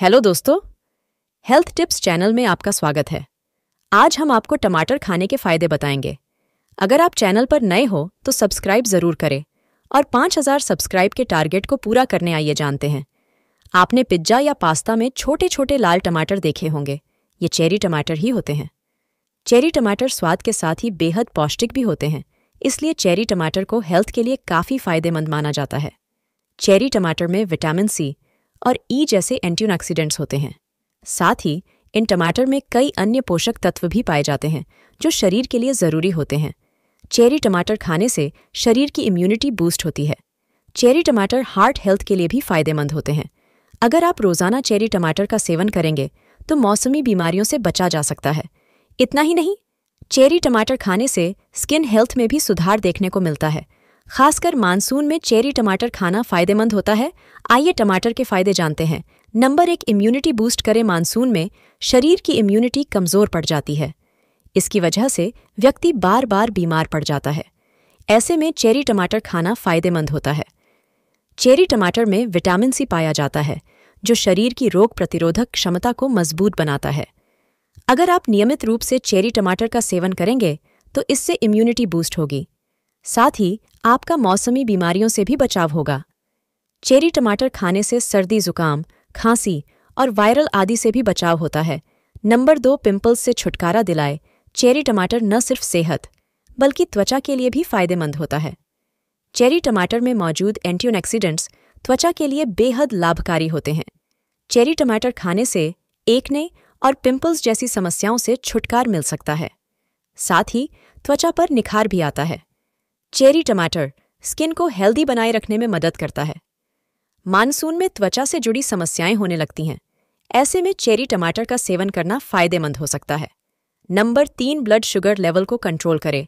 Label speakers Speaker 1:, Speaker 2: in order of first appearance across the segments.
Speaker 1: hello दोस्तों health tips channel में आपका स्वागत है आज हम आपको टमाटर खाने के फायदे बताएंगे अगर आप चैनल पर नए हो तो सब्सक्राइब जरूर करें और 5000 सब्सक्राइब के टारगेट को पूरा करने आइए जानते हैं आपने पिज्जा या पास्ता में छोटे छोटे लाल टमाटर देखे होंगे ये चेरी टमाटर ही होते हैं चेरी टमाटर स्वाद के साथ ही बेहद पौष्टिक भी होते हैं इसलिए चेरी टमाटर को हेल्थ के लिए काफ़ी फायदेमंद माना जाता है चेरी टमाटर में विटामिन सी और ई जैसे एंटीऑक्सीडेंट्स होते हैं साथ ही इन टमाटर में कई अन्य पोषक तत्व भी पाए जाते हैं जो शरीर के लिए ज़रूरी होते हैं चेरी टमाटर खाने से शरीर की इम्यूनिटी बूस्ट होती है चेरी टमाटर हार्ट हेल्थ के लिए भी फायदेमंद होते हैं अगर आप रोज़ाना चेरी टमाटर का सेवन करेंगे तो मौसमी बीमारियों से बचा जा सकता है इतना ही नहीं चेरी टमाटर खाने से स्किन हेल्थ में भी सुधार देखने को मिलता है खासकर मानसून में चेरी टमाटर खाना फायदेमंद होता है आइए टमाटर के फायदे जानते हैं नंबर एक इम्यूनिटी बूस्ट करे मानसून में शरीर की इम्यूनिटी कमजोर पड़ जाती है इसकी वजह से व्यक्ति बार बार बीमार पड़ जाता है ऐसे में चेरी टमाटर खाना फायदेमंद होता है चेरी टमाटर में विटामिन सी पाया जाता है जो शरीर की रोग प्रतिरोधक क्षमता को मजबूत बनाता है अगर आप नियमित रूप से चेरी टमाटर का सेवन करेंगे तो इससे इम्यूनिटी बूस्ट होगी साथ ही आपका मौसमी बीमारियों से भी बचाव होगा चेरी टमाटर खाने से सर्दी जुकाम खांसी और वायरल आदि से भी बचाव होता है नंबर दो पिंपल्स से छुटकारा दिलाए चेरी टमाटर न सिर्फ सेहत बल्कि त्वचा के लिए भी फायदेमंद होता है चेरी टमाटर में मौजूद एंटीऑक्सीडेंट्स त्वचा के लिए बेहद लाभकारी होते हैं चेरी टमाटर खाने से एकने और पिंपल्स जैसी समस्याओं से छुटकार मिल सकता है साथ ही त्वचा पर निखार भी आता है चेरी टमाटर स्किन को हेल्दी बनाए रखने में मदद करता है मानसून में त्वचा से जुड़ी समस्याएं होने लगती हैं ऐसे में चेरी टमाटर का सेवन करना फायदेमंद हो सकता है नंबर तीन ब्लड शुगर लेवल को कंट्रोल करें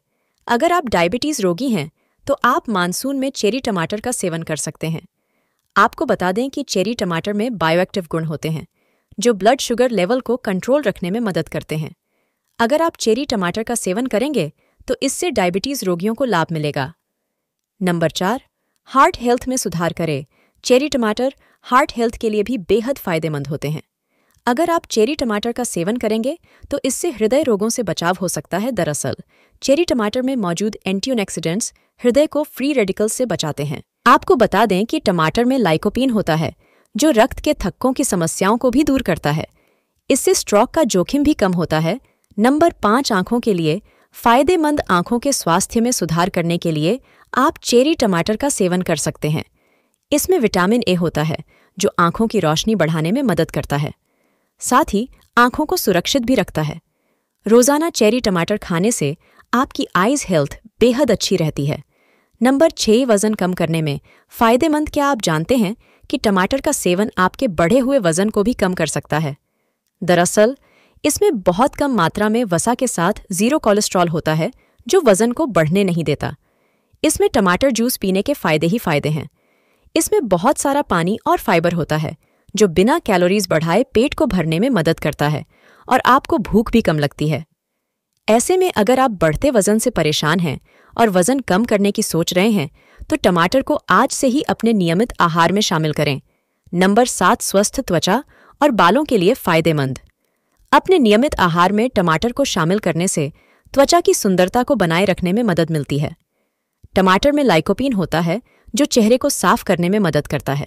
Speaker 1: अगर आप डायबिटीज़ रोगी हैं तो आप मानसून में चेरी टमाटर का सेवन कर सकते हैं आपको बता दें कि चेरी टमाटर में बायोएक्टिव गुण होते हैं जो ब्लड शुगर लेवल को कंट्रोल रखने में मदद करते हैं अगर आप चेरी टमाटर का सेवन करेंगे तो इससे डायबिटीज रोगियों को लाभ मिलेगा नंबर चार हार्ट हेल्थ में सुधार करें चेरी टमाटर हार्ट हेल्थ के लिए भी बेहद फायदेमंद होते हैं अगर आप चेरी टमाटर का सेवन करेंगे तो इससे हृदय रोगों से बचाव हो सकता है दरअसल चेरी टमाटर में मौजूद एंटीओनेक्सीडेंट्स हृदय को फ्री रेडिकल से बचाते हैं आपको बता दें कि टमाटर में लाइकोपीन होता है जो रक्त के थक्कों की समस्याओं को भी दूर करता है इससे स्ट्रोक का जोखिम भी कम होता है नंबर पांच आंखों के लिए फायदेमंद आंखों के स्वास्थ्य में सुधार करने के लिए आप चेरी टमाटर का सेवन कर सकते हैं इसमें विटामिन ए होता है जो आंखों की रोशनी बढ़ाने में मदद करता है साथ ही आंखों को सुरक्षित भी रखता है रोजाना चेरी टमाटर खाने से आपकी आईज हेल्थ बेहद अच्छी रहती है नंबर छः वजन कम करने में फायदेमंद क्या आप जानते हैं कि टमाटर का सेवन आपके बढ़े हुए वजन को भी कम कर सकता है दरअसल इसमें बहुत कम मात्रा में वसा के साथ ज़ीरो कोलेस्ट्रॉल होता है जो वज़न को बढ़ने नहीं देता इसमें टमाटर जूस पीने के फ़ायदे ही फ़ायदे हैं इसमें बहुत सारा पानी और फाइबर होता है जो बिना कैलोरीज बढ़ाए पेट को भरने में मदद करता है और आपको भूख भी कम लगती है ऐसे में अगर आप बढ़ते वज़न से परेशान हैं और वज़न कम करने की सोच रहे हैं तो टमाटर को आज से ही अपने नियमित आहार में शामिल करें नंबर सात स्वस्थ त्वचा और बालों के लिए फ़ायदेमंद अपने नियमित आहार में टमाटर को शामिल करने से त्वचा की सुंदरता को बनाए रखने में मदद मिलती है टमाटर में लाइकोपीन होता है जो चेहरे को साफ करने में मदद करता है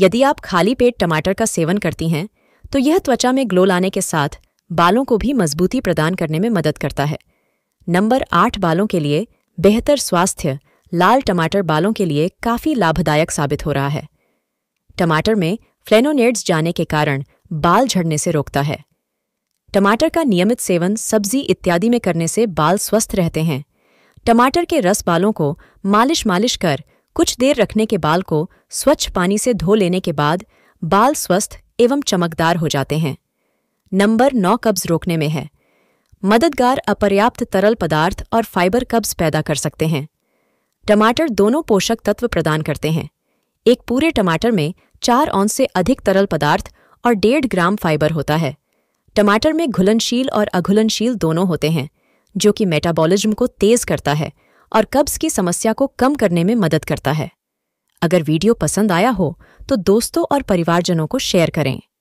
Speaker 1: यदि आप खाली पेट टमाटर का सेवन करती हैं तो यह त्वचा में ग्लो लाने के साथ बालों को भी मजबूती प्रदान करने में मदद करता है नंबर आठ बालों के लिए बेहतर स्वास्थ्य लाल टमाटर बालों के लिए काफी लाभदायक साबित हो रहा है टमाटर में फ्लेनोनेड्स जाने के कारण बाल झड़ने से रोकता है टमाटर का नियमित सेवन सब्जी इत्यादि में करने से बाल स्वस्थ रहते हैं टमाटर के रस बालों को मालिश मालिश कर कुछ देर रखने के बाल को स्वच्छ पानी से धो लेने के बाद बाल स्वस्थ एवं चमकदार हो जाते हैं नंबर नौ कब्ज रोकने में है मददगार अपर्याप्त तरल पदार्थ और फाइबर कब्ज पैदा कर सकते हैं टमाटर दोनों पोषक तत्व प्रदान करते हैं एक पूरे टमाटर में चार औंस से अधिक तरल पदार्थ और डेढ़ ग्राम फाइबर होता है टमाटर में घुलनशील और अघुलनशील दोनों होते हैं जो कि मेटाबॉलिज्म को तेज करता है और कब्ज की समस्या को कम करने में मदद करता है अगर वीडियो पसंद आया हो तो दोस्तों और परिवारजनों को शेयर करें